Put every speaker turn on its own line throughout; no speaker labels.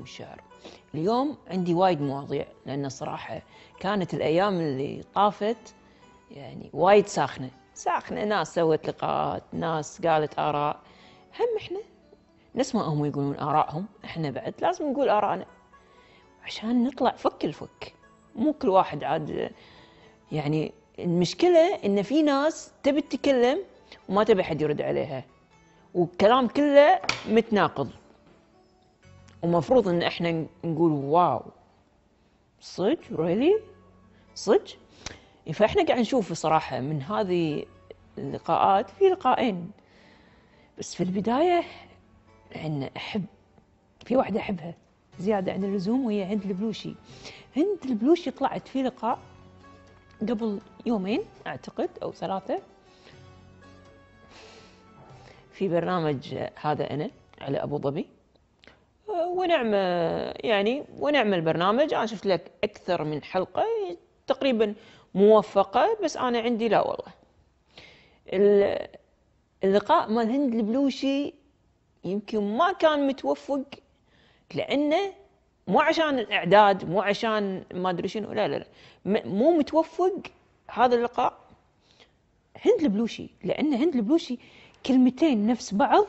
من الشعر اليوم عندي وايد مواضيع لأن صراحة كانت الأيام اللي طافت يعني وايد ساخنة ساخنة ناس سوت لقاءات ناس قالت آراء هم إحنا نسمع هم يقولون آرائهم إحنا بعد لازم نقول آرائنا عشان نطلع فك الفك مو كل واحد عاد يعني المشكلة إن في ناس تبي تتكلم وما تبي حد يرد عليها والكلام كله متناقض ومفروض ان احنا نقول واو صدق ريلي صدق فاحنا قاعد نشوف صراحه من هذه اللقاءات في لقاءين بس في البدايه عندنا احب في واحده احبها زياده عن اللزوم وهي هند البلوشي هند البلوشي طلعت في لقاء قبل يومين اعتقد او ثلاثه في برنامج هذا انا على ابو ظبي ونعم يعني ونعم البرنامج انا شفت لك اكثر من حلقه تقريبا موفقه بس انا عندي لا والله اللقاء مال هند البلوشي يمكن ما كان متوفق لانه مو عشان الاعداد مو عشان ما ادري شنو لا لا لا مو متوفق هذا اللقاء هند البلوشي لان هند البلوشي كلمتين نفس بعض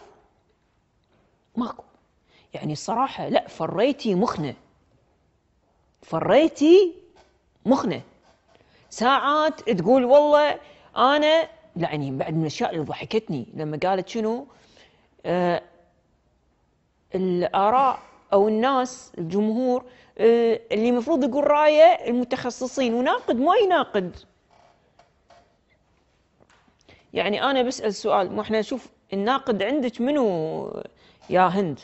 ماكو يعني الصراحة لا فريتي مخنا فريتي مخنا ساعات تقول والله أنا يعني بعد من الأشياء اللي ضحكتني لما قالت شنو آه الآراء أو الناس الجمهور آه اللي المفروض يقول رايه المتخصصين وناقد ما يناقد يعني أنا بسأل سؤال ما احنا نشوف الناقد عندك منو يا هند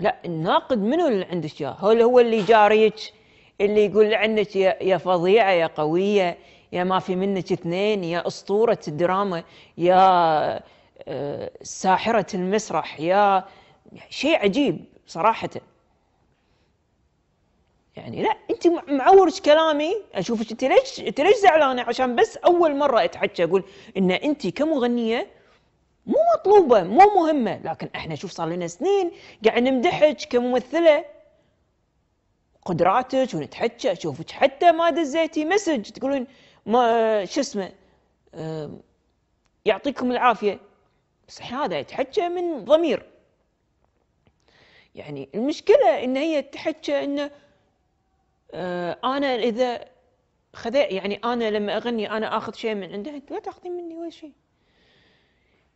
لا الناقد منو اللي عندك يا هو هو اللي جاريك اللي يقول عنك يا, يا فظيعه يا قويه يا ما في منك اثنين يا اسطوره الدراما يا آه، ساحره المسرح يا شيء عجيب صراحه يعني لا انت معورج كلامي اشوفك انت ليش انت ليش زعلانه عشان بس اول مره اتحكى اقول ان انت كمغنيه مو مطلوبه مو مهمه لكن احنا شوف صار لنا سنين قاعد نمدحك كممثله قدراتك ونتحكى اشوفك حتى ما دزيتي مسج تقولون ما شو اسمه يعطيكم العافيه بس هذا يتحكى من ضمير يعني المشكله ان هي تحكى انه آه، انا اذا خذ يعني انا لما اغني انا اخذ شيء من عندها انت لا تاخذين مني ولا شيء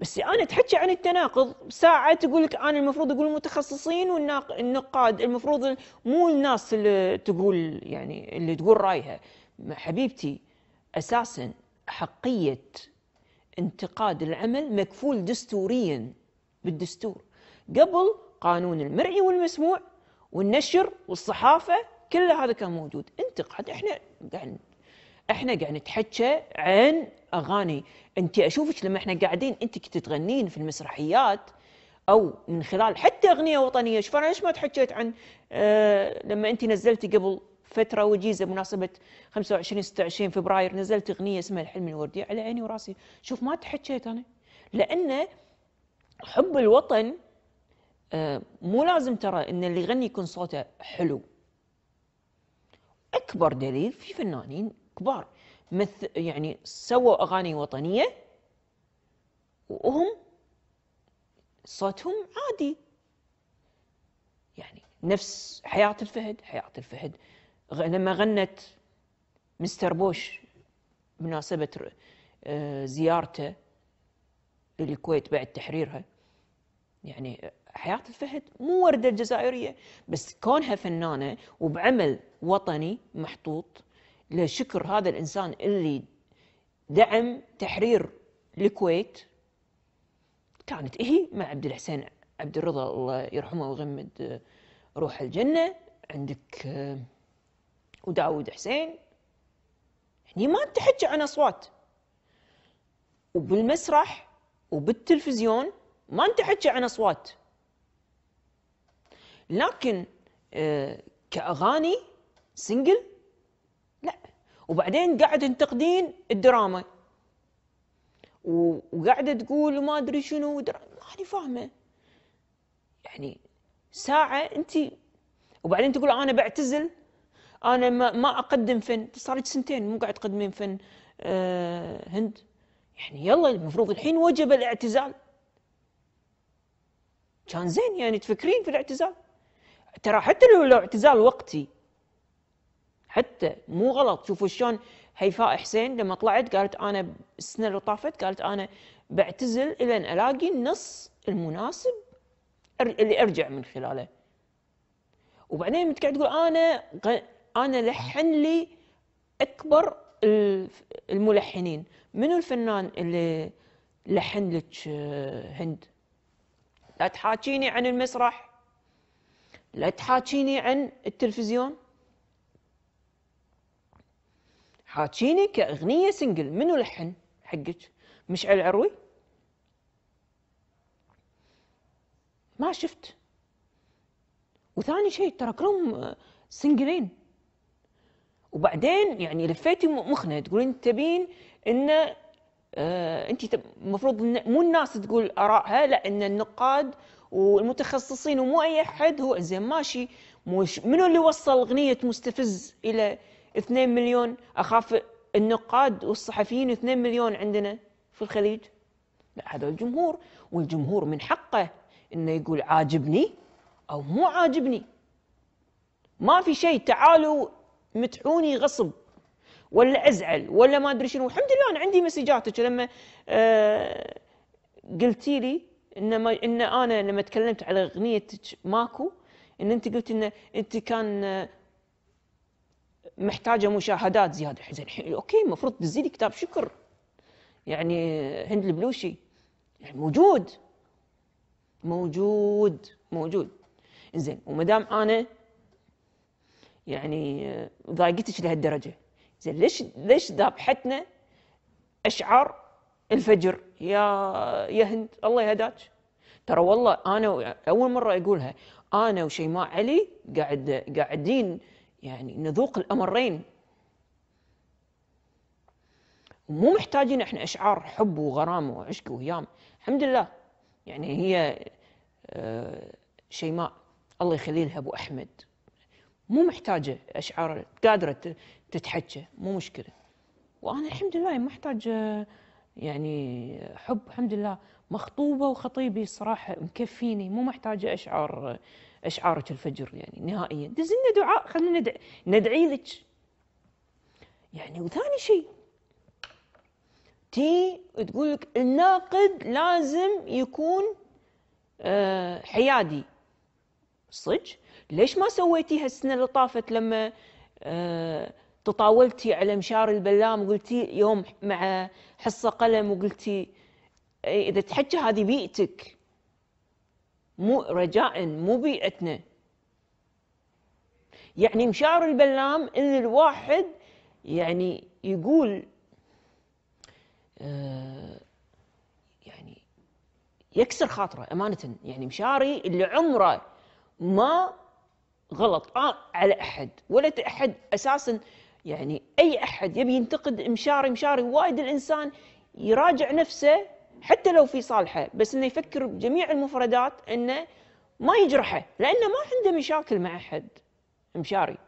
بس انا تحكي عن التناقض ساعه تقول لك انا المفروض اقول المتخصصين والنقاد المفروض مو الناس اللي تقول يعني اللي تقول رايها حبيبتي اساسا حقيه انتقاد العمل مكفول دستوريا بالدستور قبل قانون المرئي والمسموع والنشر والصحافه كل هذا كان موجود انتقاد احنا قاعد احنا قاعد نتحكى عن اغاني انت اشوفك لما احنا قاعدين انت كنت تغنين في المسرحيات او من خلال حتى اغنيه وطنيه انا ليش ما تحكيت عن آه لما انت نزلتي قبل فتره وجيزه بمناسبه 25 26 فبراير نزلت اغنيه اسمها الحلم الوردي على عيني وراسي شوف ما تحكيت انا لان حب الوطن آه مو لازم ترى ان اللي يغني يكون صوته حلو اكبر دليل في فنانين كبار مثل يعني سووا اغاني وطنيه وهم صوتهم عادي يعني نفس حياه الفهد حياه الفهد لما غنت مستر بوش بمناسبه آه، زيارته للكويت بعد تحريرها يعني حياة الفهد مو وردة جزائرية بس كونها فنانة وبعمل وطني محطوط لشكر هذا الانسان اللي دعم تحرير الكويت كانت إهي مع عبد الحسين عبد الرضا الله يرحمه ويغمد آه، روح الجنة عندك آه، وداود حسين هني ما تحكي عن أصوات وبالمسرح وبالتلفزيون ما تحكي عن أصوات لكن آه، كأغاني سنجل لا وبعدين قاعد تنتقدين الدراما وقاعده تقول ما ادري شنو ماني فاهمه يعني ساعه انت وبعدين تقول انا بعتزل انا ما, ما اقدم فن صار لك سنتين مو قاعد تقدمين فن آه هند يعني يلا المفروض الحين وجب الاعتزال كان زين يعني تفكرين في الاعتزال ترى حتى لو لو اعتزال وقتي حتى مو غلط شوفوا شلون هيفاء حسين لما طلعت قالت انا السنه اللي طافت قالت انا بعتزل الى ان الاقي النص المناسب اللي ارجع من خلاله وبعدين قاعد تقول انا انا لحن لي اكبر الملحنين منو الفنان اللي لحن لك هند لا تحاكيني عن المسرح لا تحاكيني عن التلفزيون حاكيني كاغنيه سنجل منو لحن حقك مشعل عروي ما شفت وثاني شيء ترى كلهم سنجلين وبعدين يعني لفيتي مخنا تقولين تبين ان آه انت المفروض مو الناس تقول ارائها لا ان النقاد والمتخصصين ومو اي احد هو زين ماشي مش منو اللي وصل اغنيه مستفز الى 2 مليون اخاف النقاد والصحفيين 2 مليون عندنا في الخليج لا هذا الجمهور والجمهور من حقه انه يقول عاجبني او مو عاجبني ما في شيء تعالوا متعوني غصب ولا ازعل ولا ما ادري شنو الحمد لله انا عندي مسجاتك لما آه قلتي لي ان ما ان انا لما تكلمت على اغنيتك ماكو ان انت قلت ان انت كان آه، محتاجه مشاهدات زياده زين اوكي المفروض تنزلي كتاب شكر يعني هند البلوشي يعني موجود موجود موجود زين دام انا يعني ضايقتك لهالدرجه زين ليش ليش ذابحتنا اشعار الفجر يا يا هند الله يهداك ترى والله انا اول مره اقولها انا وشيماء علي قاعد قاعدين يعني نذوق الأمرين مو محتاجين احنا اشعار حب وغرامه وعشق وهيام الحمد لله يعني هي آه، شيماء الله يخلي لها ابو احمد مو محتاجه اشعار قادره تتحكى مو مشكله وانا الحمد لله ما احتاج آه، يعني حب الحمد لله مخطوبه وخطيبي الصراحه مكفيني مو محتاجه اشعار اشعارك الفجر يعني نهائيا دز لنا دعاء خلينا ندعي, ندعي لك يعني وثاني شيء تي تقول لك الناقد لازم يكون أه حيادي صدق ليش ما سويتي هالسنه اللي طافت لما أه تطاولتي على مشار البلام وقلتي يوم مع حصه قلم وقلتي إيه، اذا تحكي هذه بيئتك مو رجاء مو بيئتنا يعني مشاعر البلام ان الواحد يعني يقول آه، يعني يكسر خاطره امانه يعني مشاري اللي عمره ما غلط آه، على احد ولا احد اساسا يعني اي احد يبي ينتقد مشاري مشاري وايد الانسان يراجع نفسه حتى لو في صالحه بس انه يفكر بجميع المفردات انه ما يجرحه لانه ما عنده مشاكل مع احد مشاري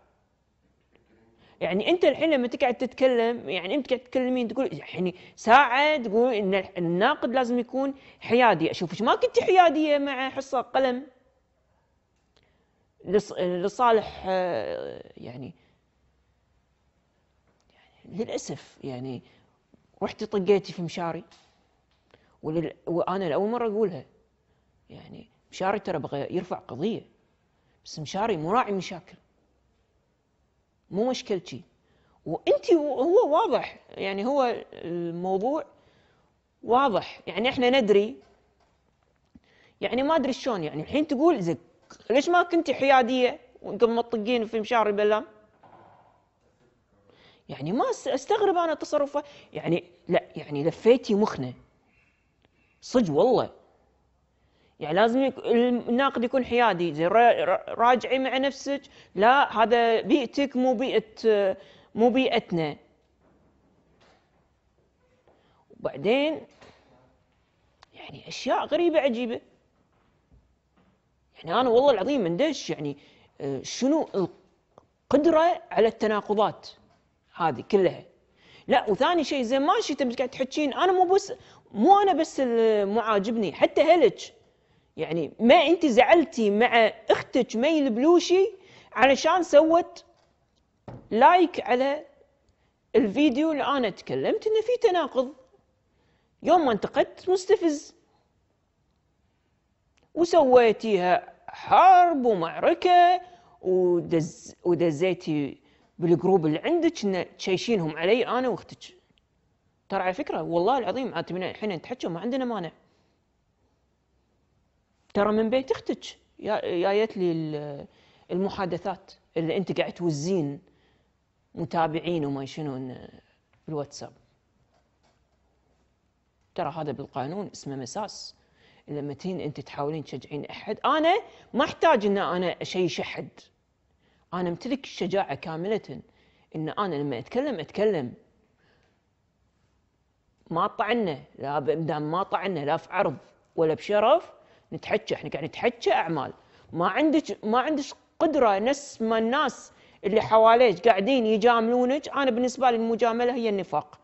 يعني انت الحين لما تقعد تتكلم يعني انت قاعد تتكلمين تقول يعني ساعه تقول ان الناقد لازم يكون حيادي اشوفك ما كنت حياديه مع حصه قلم لصالح يعني يعني للاسف يعني رحتي طقيتي في مشاري ولل... وانا لاول مره اقولها يعني مشاري ترى بغى يرفع قضيه بس مشاري مو راعي مشاكل مو مشكلتي وانت هو واضح يعني هو الموضوع واضح يعني احنا ندري يعني ما ادري شلون يعني الحين تقول زك ليش ما كنتي حياديه وانتم مطقين في مشاري بلام يعني ما استغرب انا تصرفه يعني لا يعني لفيتي مخنا صدق والله يعني لازم يك... الناقد يكون حيادي زين راجعي مع نفسك لا هذا بيئتك مو بيئة مو بيئتنا وبعدين يعني اشياء غريبة عجيبة يعني انا والله العظيم من دش يعني آه، شنو القدرة على التناقضات هذه كلها لا وثاني شيء زين ماشي انت قاعد تحكين انا مو بس مو انا بس مو عاجبني حتى هلك يعني ما انت زعلتي مع اختك مي البلوشي علشان سوت لايك على الفيديو اللي انا تكلمت انه في تناقض يوم ما انتقدت مستفز وسويتيها حرب ومعركه ودز ودزيتي بالجروب اللي عندك تشيشينهم علي انا واختك ترى على فكره والله العظيم انت من الحين تحكي ما عندنا مانع ترى من بيت اختك جايت لي المحادثات اللي انت قاعد توزين متابعين وما شنو بالواتساب ترى هذا بالقانون اسمه مساس لما تين انت تحاولين تشجعين احد انا ما احتاج ان انا اشيش احد انا امتلك الشجاعه كامله ان انا لما اتكلم اتكلم ما طعنا لا بامدان ما طعنا لا في عرض ولا بشرف نتحكى احنا قاعد نتحكى اعمال ما عندك ما عندك قدره نفس ما الناس اللي حواليك قاعدين يجاملونك انا بالنسبه لي المجامله هي النفاق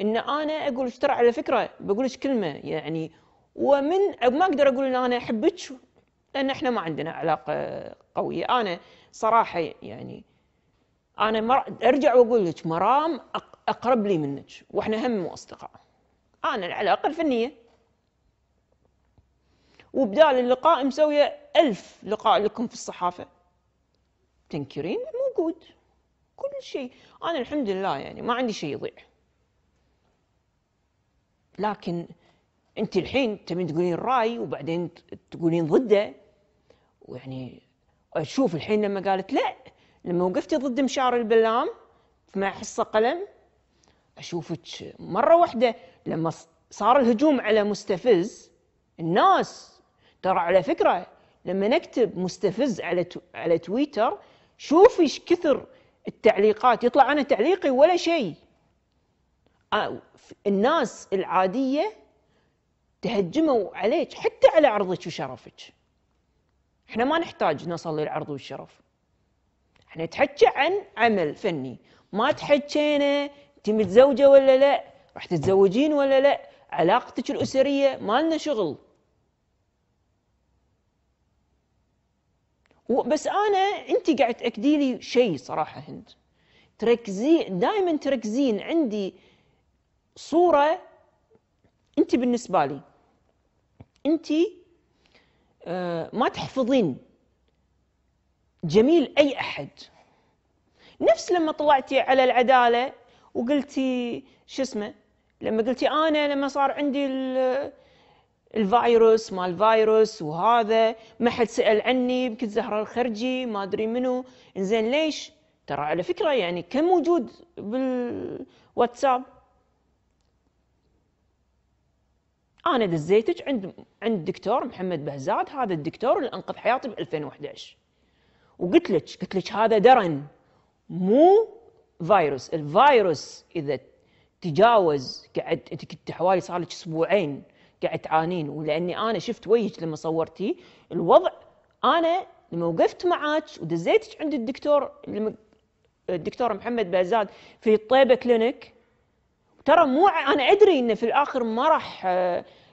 ان انا اقول ترى على فكره بقول لك كلمه يعني ومن ما اقدر اقول ان انا احبك لان احنا ما عندنا علاقه قويه انا صراحه يعني انا ارجع واقول لك مرام اقرب لي منك واحنا هم اصدقاء انا العلاقه الفنيه وبدال اللقاء مسويه ألف لقاء لكم في الصحافه تنكرين موجود كل شيء انا الحمد لله يعني ما عندي شيء يضيع لكن انت الحين تبين تقولين راي وبعدين تقولين ضده ويعني اشوف الحين لما قالت لا لما وقفتي ضد مشار البلام مع حصه قلم اشوفك مره واحده لما صار الهجوم على مستفز الناس ترى على فكره لما نكتب مستفز على تو... على تويتر شوفي ايش كثر التعليقات يطلع انا تعليقي ولا شيء الناس العاديه تهجموا عليك حتى على عرضك وشرفك احنا ما نحتاج نصل للعرض والشرف احنا نتحكى عن عمل فني ما تحكينا انت متزوجه ولا لا راح تتزوجين ولا لا علاقتك الاسريه ما لنا شغل بس انا انت قاعد تاكدي لي شيء صراحه هند تركزين دائما تركزين عندي صوره انت بالنسبه لي انت آه، ما تحفظين جميل اي احد نفس لما طلعتي على العداله وقلتي شو اسمه لما قلتي انا لما صار عندي الفيروس ما الفيروس وهذا ما حد سال عني يمكن زهره الخرجي ما ادري منو انزين ليش ترى على فكره يعني كم موجود بالواتساب انا دزيتك عند عند الدكتور محمد بهزاد هذا الدكتور اللي انقذ حياتي ب 2011 وقلت لك قلت لك هذا درن مو فيروس الفيروس اذا تجاوز قاعد انت كنت حوالي صار لك اسبوعين قاعد تعانين ولاني انا شفت وجهك لما صورتي الوضع انا لما وقفت معك ودزيتك عند الدكتور الدكتور محمد بازاد في الطيبه كلينيك ترى مو انا ادري انه في الاخر ما راح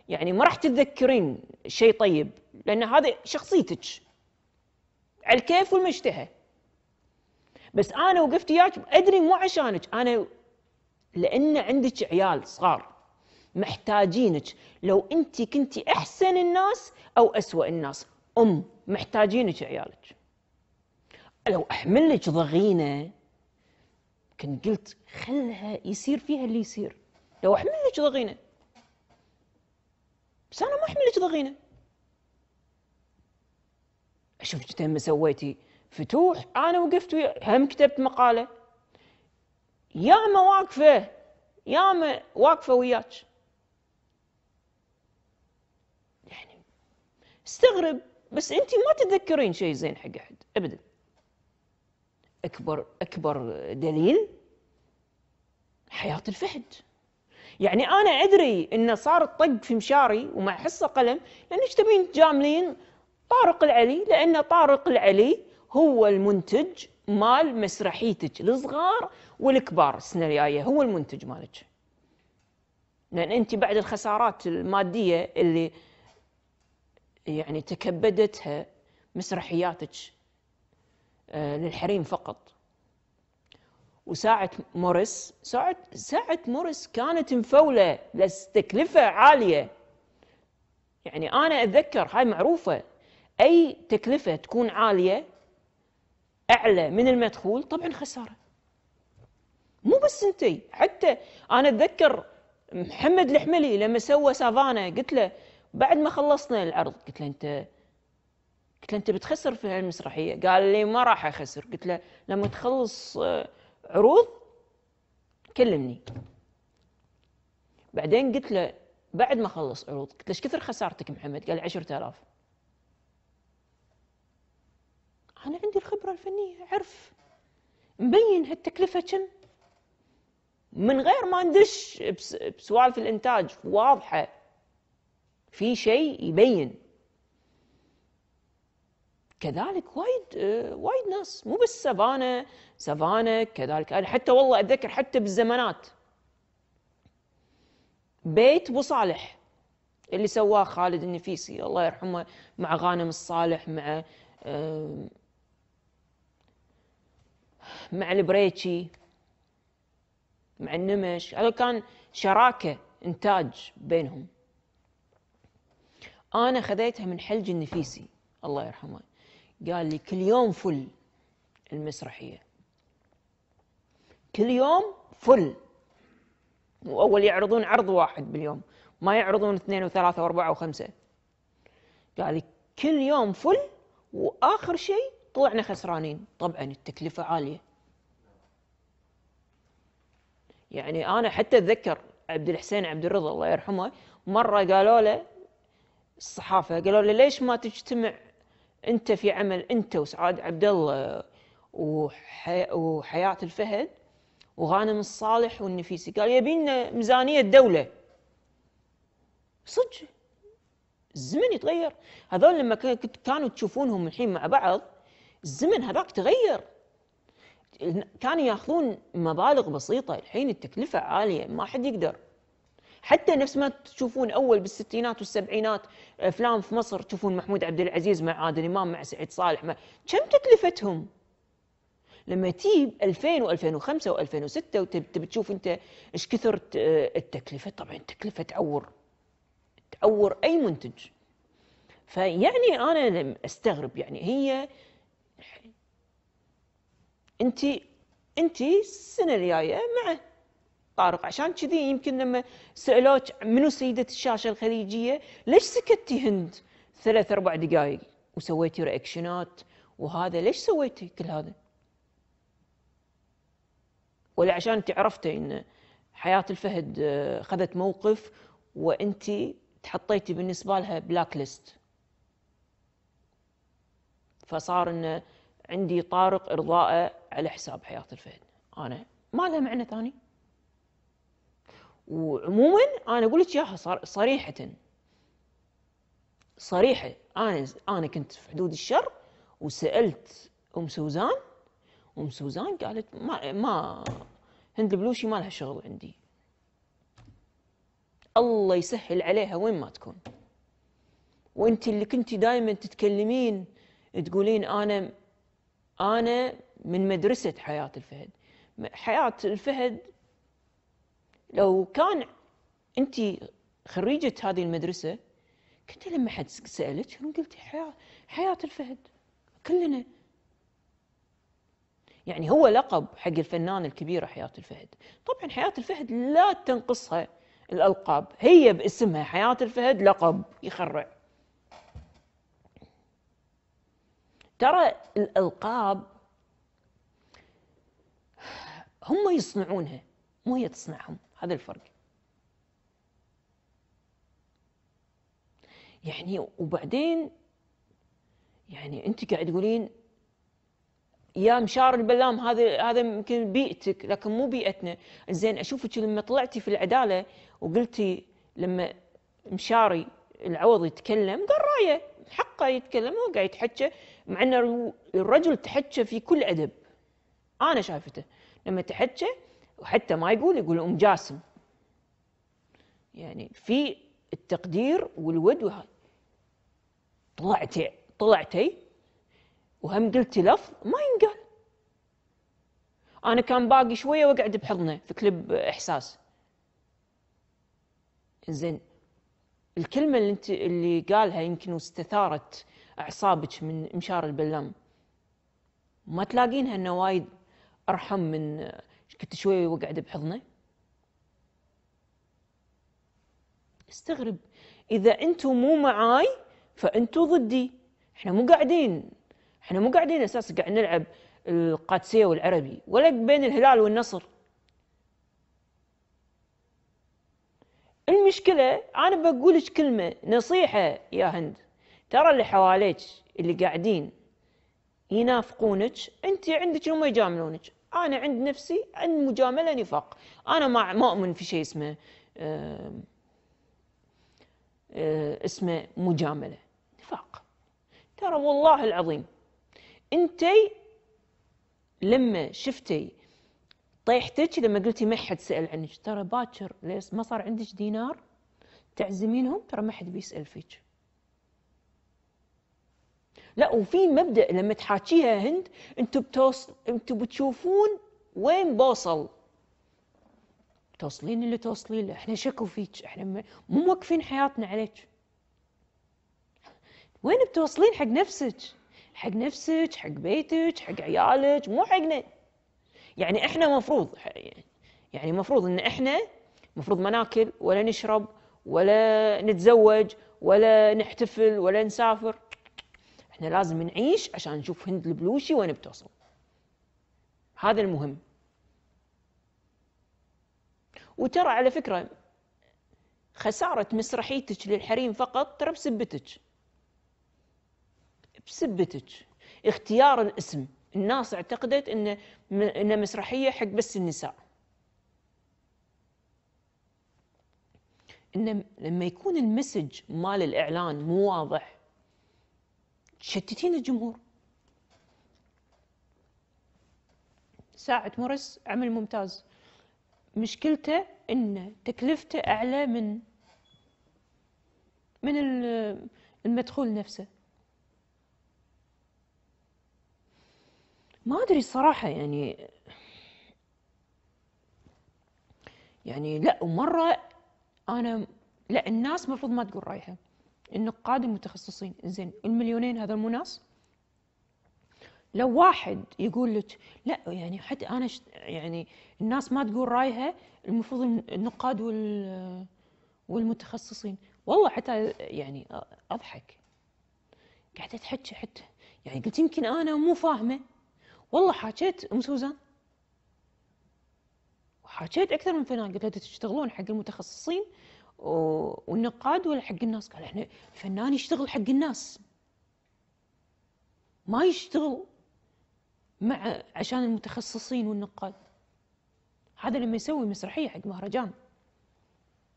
يعني ما راح تتذكرين شيء طيب لان هذا شخصيتك على الكيف والمشتهى بس انا وقفت وياك ادري مو عشانك انا لان عندك عيال صغار محتاجينك لو انت كنتي احسن الناس او اسوأ الناس ام محتاجينك عيالك لو احمل لك ضغينه كنت قلت خلها يصير فيها اللي يصير لو احمل لك ضغينه بس انا ما احمل لك ضغينه اشوفك تم سويتي فتوح انا وقفت هم كتبت مقاله ياما واقفه ياما واقفه وياك يعني استغرب بس انت ما تتذكرين شيء زين حق احد ابدا اكبر اكبر دليل حياه الفهد يعني انا ادري انه صار الطق في مشاري ومع حصه قلم لان ايش تبين تجاملين طارق العلي لان طارق العلي هو المنتج مال مسرحيتك الصغار والكبار السنه الجايه هو المنتج مالك لان انت بعد الخسارات الماديه اللي يعني تكبدتها مسرحياتك آه، للحريم فقط وساعة موريس ساعة ساعة موريس كانت مفولة بس تكلفة عالية يعني أنا أتذكر هاي معروفة أي تكلفة تكون عالية اعلى من المدخول طبعا خساره مو بس انت حتى انا اتذكر محمد الحملي لما سوى سافانا قلت له بعد ما خلصنا العرض قلت له انت قلت له انت بتخسر في هالمسرحيه قال لي ما راح اخسر قلت له لما تخلص آه، عروض كلمني بعدين قلت له بعد ما خلص عروض قلت له ايش كثر خسارتك محمد قال 10000 أنا عندي الخبرة الفنية عرف مبين هالتكلفة كم من غير ما ندش بسوالف الإنتاج واضحة في شيء يبين كذلك وايد وايد ناس مو بس سافانا سافانا كذلك انا حتى والله اتذكر حتى بالزمانات بيت ابو صالح اللي سواه خالد النفيسي الله يرحمه مع غانم الصالح مع مع البريتشي مع النمش هذا كان شراكة إنتاج بينهم أنا خذيتها من حلج النفيسي الله يرحمه قال لي كل يوم فل المسرحية كل يوم فل وأول يعرضون عرض واحد باليوم ما يعرضون اثنين وثلاثة وأربعة وخمسة قال لي كل يوم فل وآخر شيء طلعنا خسرانين طبعا التكلفة عالية يعني أنا حتى أتذكر عبد الحسين عبد الرضا الله يرحمه مرة قالوا له الصحافة قالوا له ليش ما تجتمع أنت في عمل أنت وسعاد عبد الله وحي... وحياة الفهد وغانم الصالح والنفيسي قال يبينا ميزانية دولة صدق الزمن يتغير هذول لما كانوا تشوفونهم الحين مع بعض الزمن هذاك تغير كانوا ياخذون مبالغ بسيطة الحين التكلفة عالية ما حد يقدر حتى نفس ما تشوفون أول بالستينات والسبعينات أفلام في مصر تشوفون محمود عبد العزيز مع عادل إمام مع سعيد صالح ما كم تكلفتهم لما تجيب 2000 و2005 و2006 وتبي تشوف انت ايش كثر التكلفه طبعا التكلفه تعور تعور اي منتج فيعني انا استغرب يعني هي يعني انت انت السنه الجايه مع طارق عشان كذي يمكن لما سالوك منو سيده الشاشه الخليجيه ليش سكتي هند ثلاث اربع دقائق وسويتي رياكشنات وهذا ليش سويتي كل هذا ولا عشان انت عرفتي ان حياه الفهد آه، خذت موقف وانت تحطيتي بالنسبه لها بلاك ليست فصار انه عندي طارق ارضائه على حساب حياه الفهد انا ما لها معنى ثاني وعموما انا اقول لك اياها صريحه صريحه انا انا كنت في حدود الشر وسالت ام سوزان ام سوزان قالت ما ما هند البلوشي ما لها شغل عندي الله يسهل عليها وين ما تكون وانت اللي كنتي دائما تتكلمين تقولين انا أنا من مدرسة حياة الفهد حياة الفهد لو كان أنت خريجة هذه المدرسة كنت لما حد سألك قلت حياة, حياة الفهد كلنا يعني هو لقب حق الفنانة الكبيرة حياة الفهد طبعا حياة الفهد لا تنقصها الألقاب هي باسمها حياة الفهد لقب يخرع ترى الألقاب هم يصنعونها مو هي تصنعهم هذا الفرق يعني وبعدين يعني انت قاعد تقولين يا مشار البلام هذا هذا يمكن بيئتك لكن مو بيئتنا زين اشوفك لما طلعتي في العداله وقلتي لما مشاري العوض يتكلم قال رايه حقه يتكلم هو قاعد يتحكى مع أن الرجل تحكى في كل أدب أنا شايفته لما تحكى وحتى ما يقول يقول أم جاسم يعني في التقدير والود وهذا طلعتي طلعتي وهم قلتي لفظ ما ينقال انا كان باقي شويه واقعد بحضنه في كلب احساس زين الكلمة اللي انت اللي قالها يمكن واستثارت أعصابك من مشار البلام ما تلاقينها انه وايد أرحم من كنت شوي وقعد بحضنه استغرب إذا أنتم مو معاي فأنتم ضدي احنا مو قاعدين احنا مو قاعدين أساس قاعد نلعب القادسية والعربي ولا بين الهلال والنصر المشكلة أنا بقولك كلمة نصيحة يا هند ترى اللي حواليك اللي قاعدين ينافقونك أنت عندك هم يجاملونك أنا عند نفسي عند مجاملة نفاق أنا ما ما أؤمن في شيء اسمه أه اسمه مجاملة نفاق ترى والله العظيم أنت لما شفتي طيحتك لما قلتي ما حد سال عنك ترى باكر ليش ما صار عندك دينار تعزمينهم ترى ما حد بيسال فيك لا وفي مبدا لما تحاكيها هند انتم بتوصل انتم بتشوفون وين بوصل توصلين اللي توصلين له احنا شكوا فيك احنا مو موقفين حياتنا عليك وين بتوصلين حق نفسك حق نفسك حق بيتك حق عيالك مو حقنا يعني احنا مفروض يعني مفروض ان احنا مفروض ما ناكل ولا نشرب ولا نتزوج ولا نحتفل ولا نسافر احنا لازم نعيش عشان نشوف هند البلوشي وين بتوصل هذا المهم وترى على فكرة خسارة مسرحيتك للحريم فقط ترى بسبتك بسبتك اختيار الاسم الناس اعتقدت ان ان مسرحيه حق بس النساء ان لما يكون المسج مال الاعلان مو واضح تشتتين الجمهور ساعة مورس عمل ممتاز مشكلته ان تكلفته اعلى من من المدخول نفسه ما أدري الصراحة يعني يعني لا ومرة أنا لا الناس المفروض ما تقول رأيها النقاد المتخصصين زين المليونين هذا مو ناس لو واحد يقول لك لا يعني حتى انا يعني الناس ما تقول رايها المفروض النقاد وال والمتخصصين والله حتى يعني اضحك قاعده تحكي حتى يعني قلت يمكن انا مو فاهمه والله حاكيت ام سوزان وحاكيت اكثر من فنان قلت لها تشتغلون حق المتخصصين والنقاد ولا حق الناس قال احنا الفنان يشتغل حق الناس ما يشتغل مع عشان المتخصصين والنقاد هذا لما يسوي مسرحيه حق مهرجان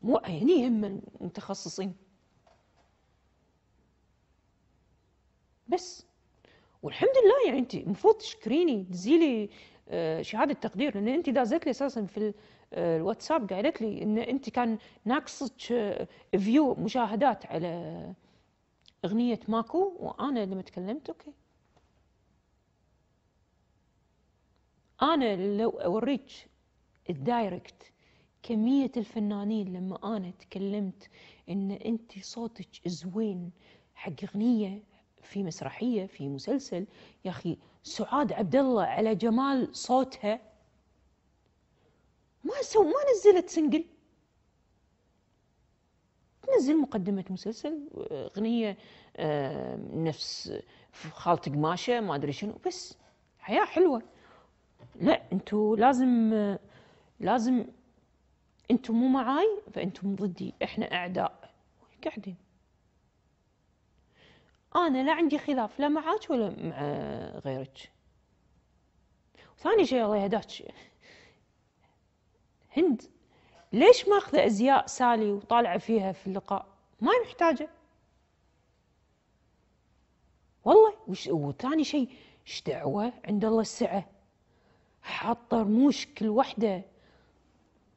مو هني هم المتخصصين بس والحمد لله يعني انت المفروض تشكريني تزيلي آه، شهاده تقدير لان انت دازت لي اساسا في آه، الواتساب قالت لي ان انت كان ناقصك آه، فيو مشاهدات على اغنيه ماكو وانا لما تكلمت اوكي انا لو اوريك الدايركت كمية الفنانين لما أنا تكلمت إن أنت صوتك زوين حق أغنية في مسرحيه في مسلسل يا اخي سعاد عبد الله على جمال صوتها ما سو ما نزلت سنجل تنزل مقدمه مسلسل اغنيه آه، نفس خالت قماشة ما ادري شنو بس حياه حلوه لا انتوا لازم لازم انتم مو معاي فانتم ضدي احنا اعداء قاعدين أنا لا عندي خلاف لا معك ولا مع غيرك ثاني شيء الله يهداك هند ليش ماخذة أزياء سالي وطالعة فيها في اللقاء ما محتاجة والله وش وثاني شيء ايش دعوة عند الله السعة حاطة رموش كل وحدة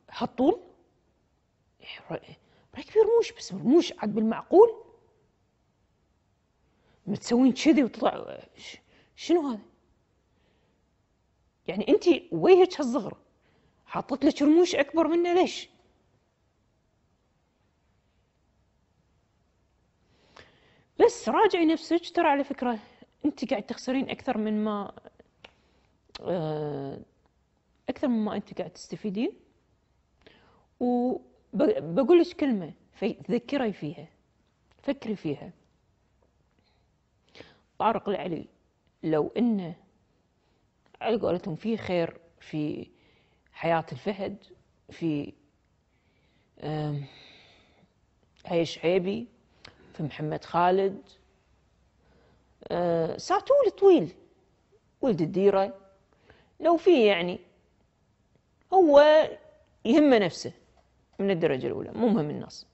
حطول ركبي رموش بس رموش عاد بالمعقول متسوين كذي وتطلع شنو هذا؟ يعني انت وجهك هالصغر حطت لك رموش اكبر منه ليش؟ بس راجعي نفسك ترى على فكره انت قاعد تخسرين اكثر من ما آه، اكثر مما انت قاعد تستفيدين وبقول لك كلمه تذكري فيها فكري فيها طارق العلي لو أنه على قولتهم في خير في حياة الفهد في عيش شعيبي في محمد خالد ساتول آه، طويل ولد الديرة لو في يعني هو يهمه نفسه من الدرجة الأولى مو مهم الناس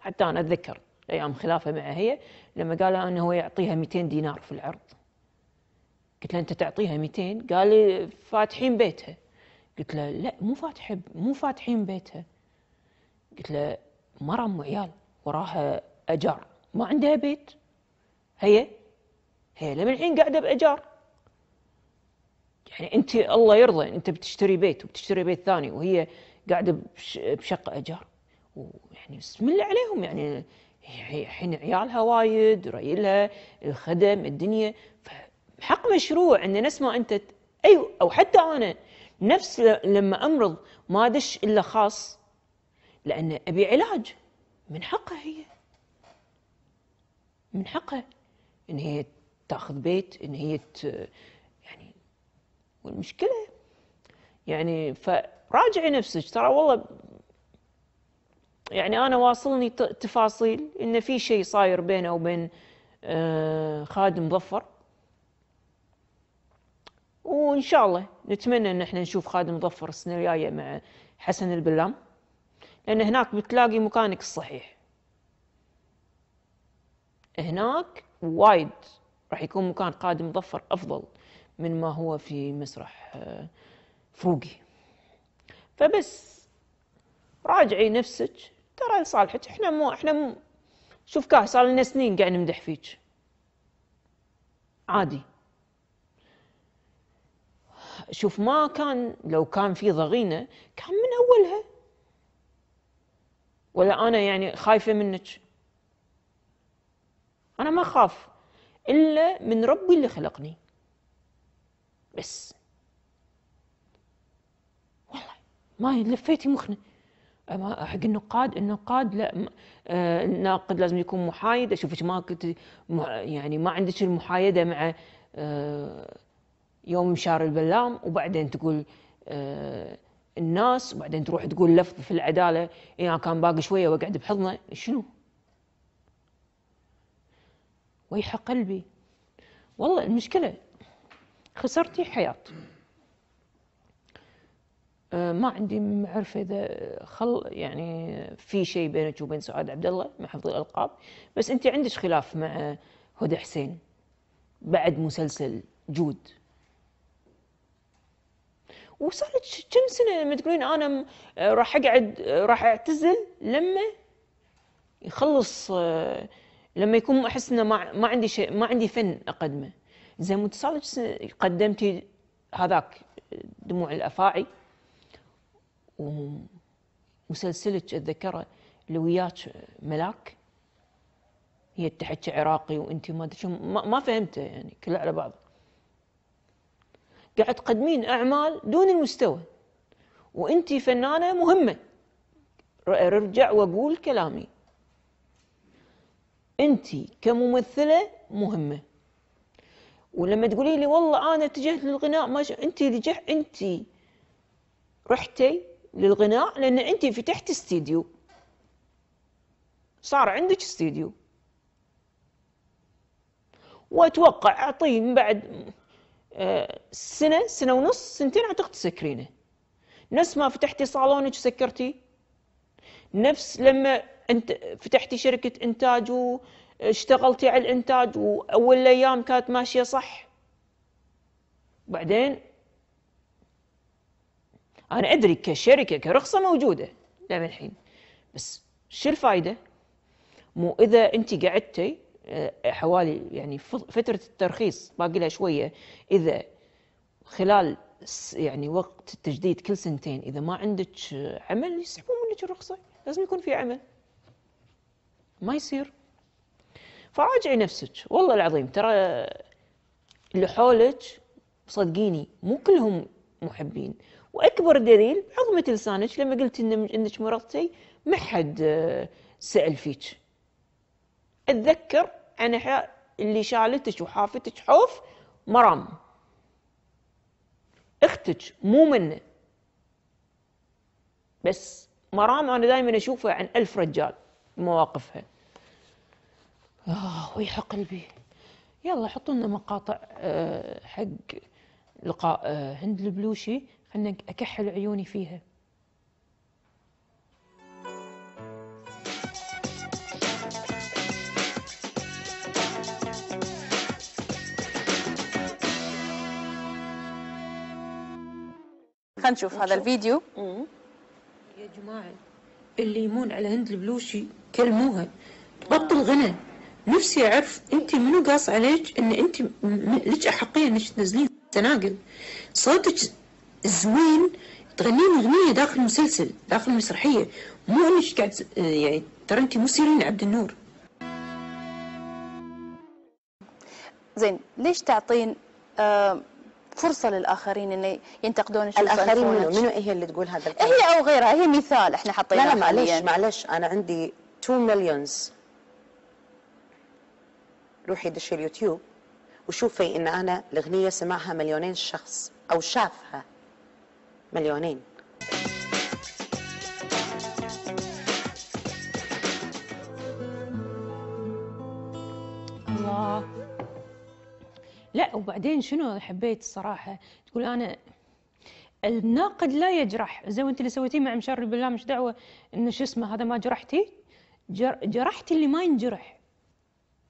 حتى أنا أتذكر أيام خلافة مع هي لما قال انه هو يعطيها 200 دينار في العرض قلت له انت تعطيها 200 قال لي فاتحين بيتها قلت له لا مو فاتح مو فاتحين بيتها قلت له مرة ام عيال وراها اجار ما عندها بيت هي هي لما الحين قاعده باجار يعني انت الله يرضى انت بتشتري بيت وبتشتري بيت ثاني وهي قاعده بشقه اجار ويعني بسم الله عليهم يعني يعني حين عيالها وايد ريلها الخدم الدنيا حق مشروع ان نفس ما انت اي أيوة، او حتى انا نفس لما امرض ما ادش الا خاص لان ابي علاج من حقها هي من حقها ان هي تاخذ بيت ان هي ت... يعني والمشكله يعني فراجعي نفسك ترى والله يعني انا واصلني تفاصيل ان في شيء صاير بينه وبين آه، خادم ظفر وان شاء الله نتمنى ان احنا نشوف خادم ظفر السنه الجايه مع حسن البلام لان هناك بتلاقي مكانك الصحيح هناك وايد راح يكون مكان قادم ظفر افضل من ما هو في مسرح آه، فروقي فبس راجعي نفسك ترى لصالحك احنا مو احنا مو شوف كاه صار لنا سنين قاعد نمدح فيك عادي شوف ما كان لو كان في ضغينه كان من اولها ولا انا يعني خايفه منك انا ما اخاف الا من ربي اللي خلقني بس والله ما لفيتي مخنا حق النقاد النقاد لا آه، الناقد لازم يكون محايد اشوفك ما كنت يعني ما عندك المحايده مع آه، يوم شار البلام وبعدين تقول آه، الناس وبعدين تروح تقول لفظ في العداله انا إيه، يعني كان باقي شويه واقعد بحضنه شنو؟ ويحق قلبي والله المشكله خسرتي حياه آه، ما عندي معرفة إذا خل يعني في شيء بينك وبين سعاد عبد الله مع حفظ الألقاب بس أنت عندك خلاف مع هدى حسين بعد مسلسل جود وصار لك كم سنة لما تقولين أنا راح أقعد راح أعتزل لما يخلص آه، لما يكون أحس إنه ما عندي شيء ما عندي فن أقدمه زين متصالح صار لك قدمتي هذاك دموع الأفاعي وسلسله اتذكره اللي وياك ملاك هي تحكي عراقي وانت ما ادري ما فهمته يعني كله على بعض قاعد تقدمين اعمال دون المستوى وانت فنانه مهمه ارجع واقول كلامي انت كممثله مهمه ولما تقولي لي والله انا اتجهت للغناء ما انت اللي انت رحتي للغناء لان انت فتحت استديو صار عندك استديو واتوقع اعطيه من بعد آه، سنه سنه ونص سنتين اعتقد تسكرينه نفس ما فتحتي صالونك وسكرتي نفس لما انت فتحتي شركه انتاج واشتغلتي على الانتاج واول الايام كانت ماشيه صح بعدين انا ادري كشركه كرخصه موجوده لما الحين بس شو الفائده؟ مو اذا انت قعدتي آه، حوالي يعني فتره الترخيص باقي لها شويه اذا خلال يعني وقت التجديد كل سنتين اذا ما عندك عمل يسحبون منك الرخصه لازم يكون في عمل ما يصير فراجعي نفسك والله العظيم ترى اللي حولك صدقيني مو كلهم محبين واكبر دليل عظمه لسانك لما قلت إن انك مرضتي ما حد آه، سال فيك اتذكر انا اللي شالتك وحافتك حوف مرام اختك مو منه بس مرام انا دائما اشوفها عن ألف رجال مواقفها آه ويحق قلبي يلا حطوا لنا مقاطع آه، حق لقاء آه، هند البلوشي خلنا أكحل عيوني فيها خلينا نشوف هذا الفيديو يا جماعة اللي يمون على هند البلوشي كلموها تبطل غنى نفسي اعرف انت منو قاص عليك ان انت لك احقيه انك تنزلين تناقل صوتك زوين تغنين أغنية داخل مسلسل داخل مسرحية مو أنك قاعد آه، يعني ترى أنت مو سيرين عبد النور زين ليش تعطين آه، فرصة للآخرين أن ينتقدون الآخرين منو منو هي اللي تقول هذا الكلام؟ هي أو غيرها هي مثال إحنا حطيناه لا لا معلش معلش أنا عندي 2 مليونز روحي دشي اليوتيوب وشوفي ان انا الاغنيه سمعها مليونين شخص او شافها مليونين الله لا وبعدين شنو حبيت الصراحه تقول انا الناقد لا يجرح زي وانت اللي سويتيه مع مشاري بالله مش دعوه ان شو اسمه هذا ما جرحتي جر... جرحتي اللي ما ينجرح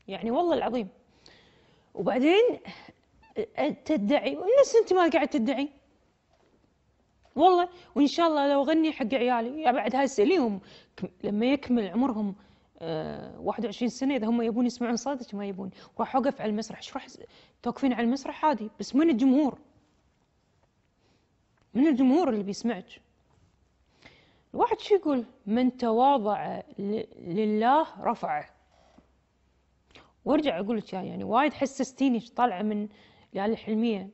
يعني والله العظيم وبعدين تدعي والناس انت ما قاعد تدعي والله وان شاء الله لو غني حق عيالي يا بعد هسه اساليهم لما يكمل عمرهم أه 21 سنه اذا هم يبون يسمعون صوتك ما يبون راح اوقف على المسرح ايش راح توقفين على المسرح عادي بس من الجمهور من الجمهور اللي بيسمعك الواحد شو يقول من تواضع لله رفعه وارجع اقول لك يعني وايد حسستيني طالعه من ليالي الحلميه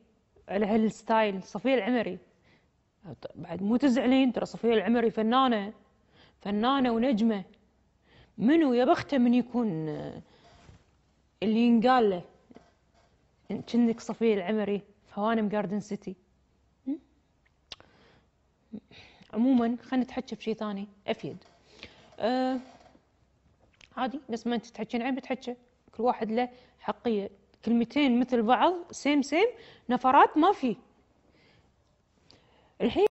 على هالستايل صفيه العمري بعد مو تزعلين ترى صفيه العمري فنانه فنانه ونجمه منو يا بخته من يكون آه، اللي ينقال له كنك صفية العمري في هوانم جاردن سيتي عموما خلينا نتحكى بشيء ثاني افيد أه عادي نفس ما انت تحكين عين بتحكى كل واحد له حقية كلمتين مثل بعض سيم سيم نفرات ما في الحين